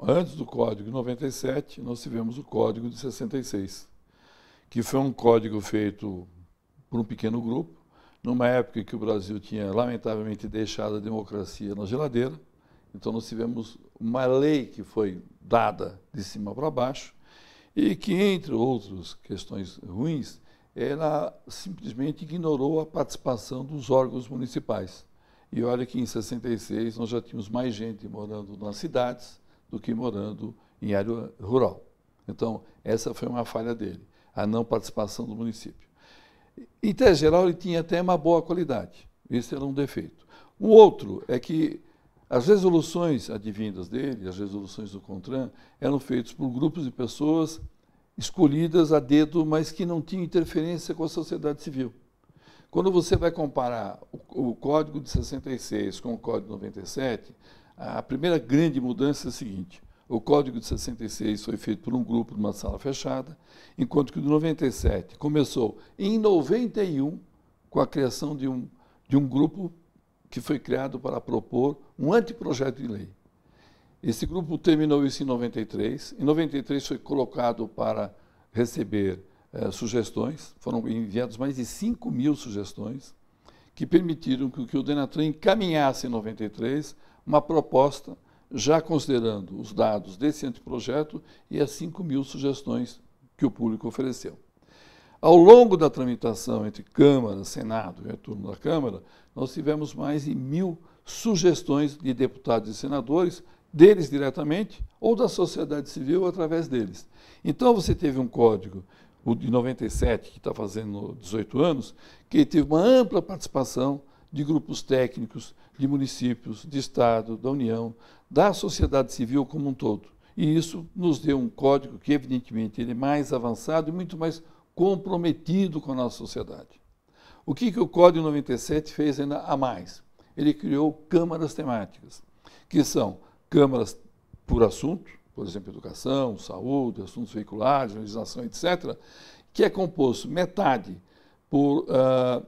Antes do código de 97, nós tivemos o código de 66, que foi um código feito por um pequeno grupo, numa época em que o Brasil tinha, lamentavelmente, deixado a democracia na geladeira. Então, nós tivemos uma lei que foi dada de cima para baixo e que, entre outras questões ruins, ela simplesmente ignorou a participação dos órgãos municipais. E olha que em 66 nós já tínhamos mais gente morando nas cidades, do que morando em área rural. Então, essa foi uma falha dele, a não participação do município. Em tese geral, ele tinha até uma boa qualidade, isso era um defeito. O outro é que as resoluções advindas dele, as resoluções do CONTRAN, eram feitas por grupos de pessoas escolhidas a dedo, mas que não tinham interferência com a sociedade civil. Quando você vai comparar o, o Código de 66 com o Código de 97, a primeira grande mudança é a seguinte: o Código de 66 foi feito por um grupo numa sala fechada, enquanto que o de 97 começou em 91 com a criação de um, de um grupo que foi criado para propor um anteprojeto de lei. Esse grupo terminou isso em 93. Em 93 foi colocado para receber eh, sugestões, foram enviados mais de 5 mil sugestões, que permitiram que, que o Denatran encaminhasse em 93 uma proposta já considerando os dados desse anteprojeto e as 5 mil sugestões que o público ofereceu. Ao longo da tramitação entre Câmara, Senado e retorno da Câmara, nós tivemos mais de mil sugestões de deputados e senadores, deles diretamente ou da sociedade civil através deles. Então você teve um código, o de 97, que está fazendo 18 anos, que teve uma ampla participação de grupos técnicos, de municípios, de Estado, da União, da sociedade civil como um todo. E isso nos deu um código que, evidentemente, ele é mais avançado e muito mais comprometido com a nossa sociedade. O que, que o Código 97 fez ainda a mais? Ele criou câmaras temáticas, que são câmaras por assunto, por exemplo, educação, saúde, assuntos veiculares, legislação, etc., que é composto metade por uh,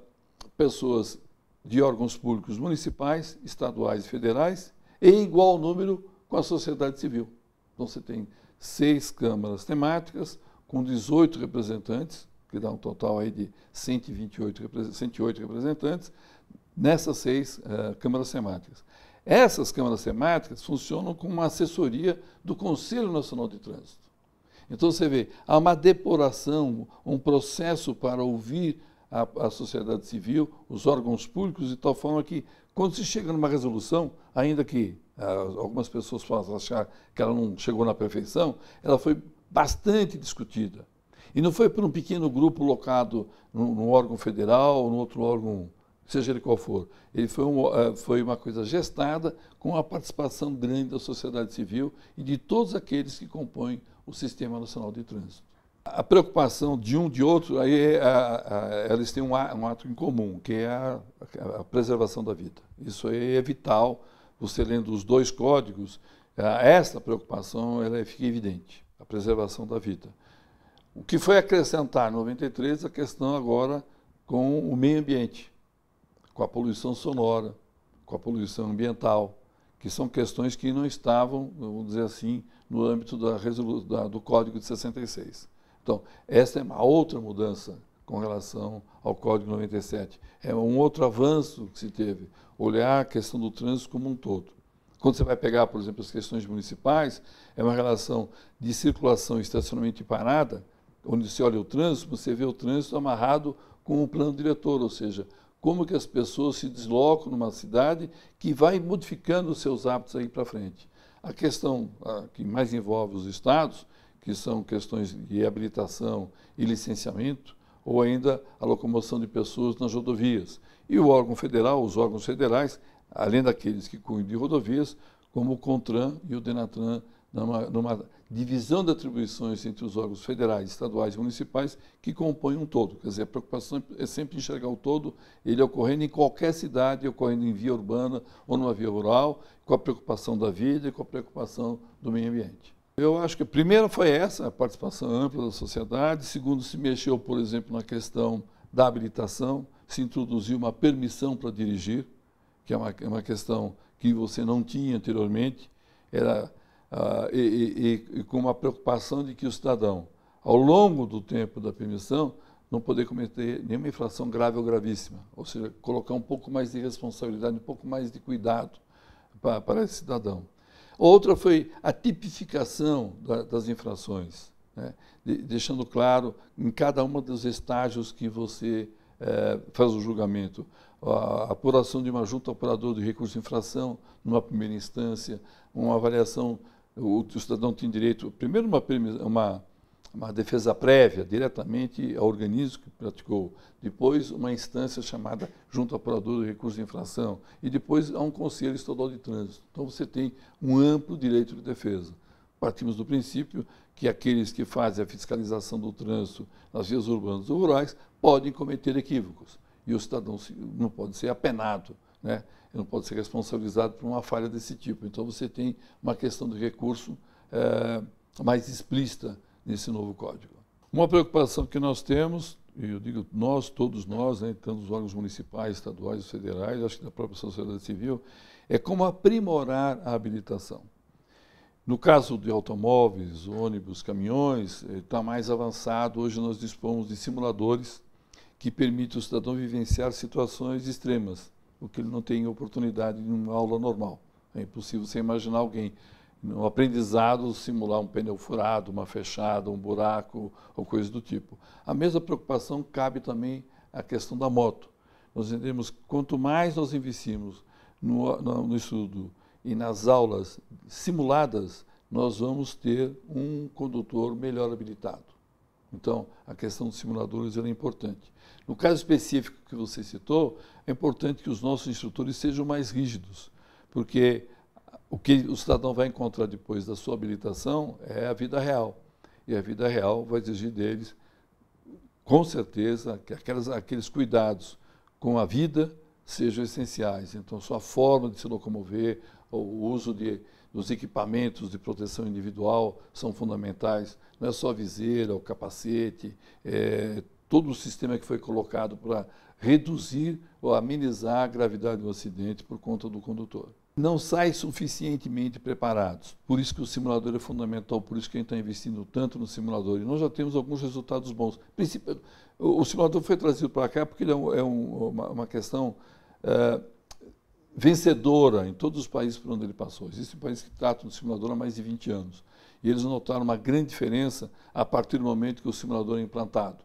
pessoas de órgãos públicos municipais, estaduais e federais, em igual número com a sociedade civil. Então você tem seis câmaras temáticas, com 18 representantes, que dá um total aí de 128, 108 representantes, nessas seis uh, câmaras temáticas. Essas câmaras temáticas funcionam como uma assessoria do Conselho Nacional de Trânsito. Então você vê, há uma depuração, um processo para ouvir a, a sociedade civil, os órgãos públicos, de tal forma que, quando se chega numa resolução, ainda que ah, algumas pessoas possam achar que ela não chegou na perfeição, ela foi bastante discutida. E não foi por um pequeno grupo locado num, órgão federal ou num outro órgão, seja ele qual for. Ele foi, um, ah, foi uma coisa gestada com a participação grande da sociedade civil e de todos aqueles que compõem o Sistema Nacional de Trânsito a preocupação de um de outro, aí é, a, a, têm um, um, ato em comum, que é a, a, preservação da vida. Isso aí é vital. Você lendo os dois códigos, essa preocupação ela é, fica evidente, a preservação da vida. O que foi acrescentar em 93 a questão agora com o meio ambiente, com a poluição sonora, com a poluição ambiental, que são questões que não estavam, vamos dizer assim, no âmbito da, da, do Código de 66. Então, essa é uma outra mudança com relação ao Código 97. É um outro avanço que se teve, olhar a questão do trânsito como um todo. Quando você vai pegar, por exemplo, as questões municipais, é uma relação de circulação, estacionamento e parada, onde se olha o trânsito, você vê o trânsito amarrado com o plano diretor, ou seja, como que as pessoas se deslocam numa cidade que vai modificando os seus hábitos aí para frente. A questão a, que mais envolve os estados que são questões de habilitação e licenciamento, ou ainda a locomoção de pessoas nas rodovias. E o órgão federal, os órgãos federais, além daqueles que cuidam de rodovias, como o CONTRAN e o DENATRAN, numa, numa, divisão de atribuições entre os órgãos federais, estaduais e municipais que compõem um todo. Quer dizer, a preocupação é sempre enxergar o todo, ele ocorrendo em qualquer cidade, ocorrendo em via urbana ou numa via rural, com a preocupação da vida e com a preocupação do meio ambiente. Eu acho que a primeira foi essa, a participação ampla da sociedade. Segundo, se mexeu, por exemplo, na questão da habilitação, se introduziu uma permissão para dirigir, que é uma, é uma questão que você não tinha anteriormente, era ah, e, e, e, com uma preocupação de que o cidadão, ao longo do tempo da permissão, não poder cometer nenhuma infração grave ou gravíssima, ou seja, colocar um pouco mais de responsabilidade, um pouco mais de cuidado para, para esse cidadão. Outra foi a tipificação da, das infrações, né? De, deixando claro em cada um dos estágios que você eh, faz o julgamento. A apuração de uma junta operadora de recurso de infração, numa primeira instância, uma avaliação, o, o cidadão tem direito, primeiro, uma, uma uma defesa prévia diretamente ao organismo que praticou, depois uma instância chamada junto ao apurador de Recurso de Infração e depois a um Conselho Estadual de Trânsito. Então você tem um amplo direito de defesa. Partimos do princípio que aqueles que fazem a fiscalização do trânsito nas vias urbanas ou rurais podem cometer equívocos e o cidadão não pode ser apenado, né? Ele não pode ser responsabilizado por uma falha desse tipo. Então você tem uma questão de recurso é, mais explícita nesse novo código. Uma preocupação que nós temos, e eu digo nós, todos nós, né, tanto os órgãos municipais, estaduais, federais, acho que da própria sociedade civil, é como aprimorar a habilitação. No caso de automóveis, ônibus, caminhões, está eh, mais avançado. Hoje nós dispomos de simuladores que permitem o cidadão vivenciar situações extremas, o que ele não tem oportunidade em uma aula normal. É impossível você imaginar alguém no aprendizado simular um pneu furado, uma fechada, um buraco ou coisa do tipo. A mesma preocupação cabe também à questão da moto. Nós entendemos que quanto mais nós investimos no, no, no estudo e nas aulas simuladas, nós vamos ter um condutor melhor habilitado. Então, a questão dos simuladores é importante. No caso específico que você citou, é importante que os nossos instrutores sejam mais rígidos, porque o que o cidadão vai encontrar depois da sua habilitação é a vida real. E a vida real vai exigir deles, com certeza, que aquelas, aqueles cuidados com a vida sejam essenciais. Então, sua forma de se locomover, o uso de, dos equipamentos de proteção individual são fundamentais. Não é só a viseira, o capacete, é, todo o sistema que foi colocado para reduzir ou amenizar a gravidade do acidente por conta do condutor não saem suficientemente preparados. Por isso que o simulador é fundamental, por isso que a gente está investindo tanto no simulador. E nós já temos alguns resultados bons. O simulador foi trazido para cá porque ele é, um, é uma, uma, questão é, vencedora em todos os países por onde ele passou. Existem países que tratam do simulador há mais de 20 anos. E eles notaram uma grande diferença a partir do momento que o simulador é implantado.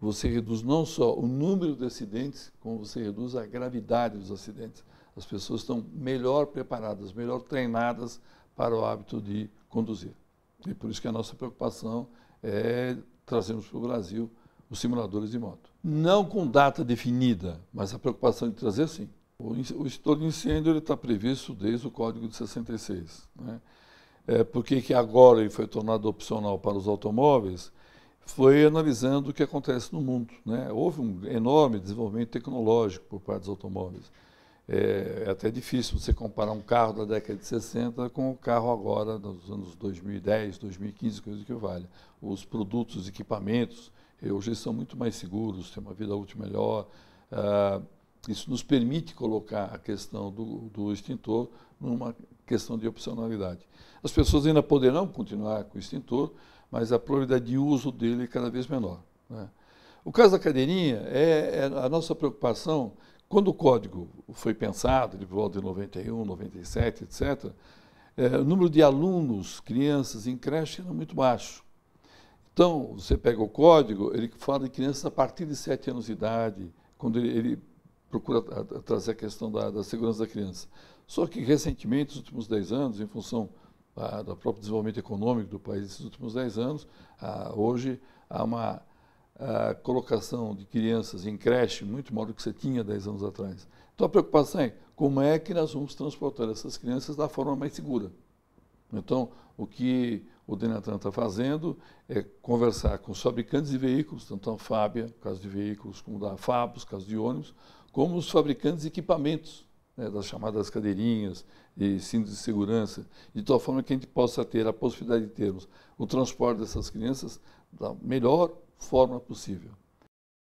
Você reduz não só o número de acidentes, como você reduz a gravidade dos acidentes. As pessoas estão melhor preparadas, melhor treinadas para o hábito de conduzir. E por isso que a nossa preocupação é trazermos para o Brasil os simuladores de moto. Não com data definida, mas a preocupação de trazer sim. O, estouro de incêndio está previsto desde o Código de 66. Né? É, por que agora ele foi tornado opcional para os automóveis? Foi analisando o que acontece no mundo. Né? Houve um enorme desenvolvimento tecnológico por parte dos automóveis. É, é, até difícil você comparar um carro da década de 60 com o carro agora, dos anos 2010, 2015, coisa que vale. Os produtos, os equipamentos, eh, hoje são muito mais seguros, têm uma vida útil melhor. Ah, isso nos permite colocar a questão do, do extintor numa questão de opcionalidade. As pessoas ainda poderão continuar com o extintor, mas a probabilidade de uso dele é cada vez menor. Né? O caso da cadeirinha é, é a nossa preocupação quando o código foi pensado, de volta de 91, 97, etc., é, o número de alunos, crianças em creche era muito baixo. Então, você pega o código, ele fala de crianças a partir de 7 anos de idade, quando ele, ele procura trazer a questão da, da, segurança da criança. Só que, recentemente, nos últimos 10 anos, em função a, ah, do próprio desenvolvimento econômico do país, nos últimos 10 anos, a, ah, hoje há uma a colocação de crianças em creche muito maior do que você tinha 10 anos atrás. Então a preocupação é como é que nós vamos transportar essas crianças da forma mais segura. Então, o que o Denatran está fazendo é conversar com os fabricantes de veículos, tanto a Fábia, caso de veículos, como da Fabos, caso de ônibus, como os fabricantes de equipamentos, né, das chamadas cadeirinhas e cintos de segurança, de tal forma que a gente possa ter a possibilidade de termos o transporte dessas crianças da melhor forma possível.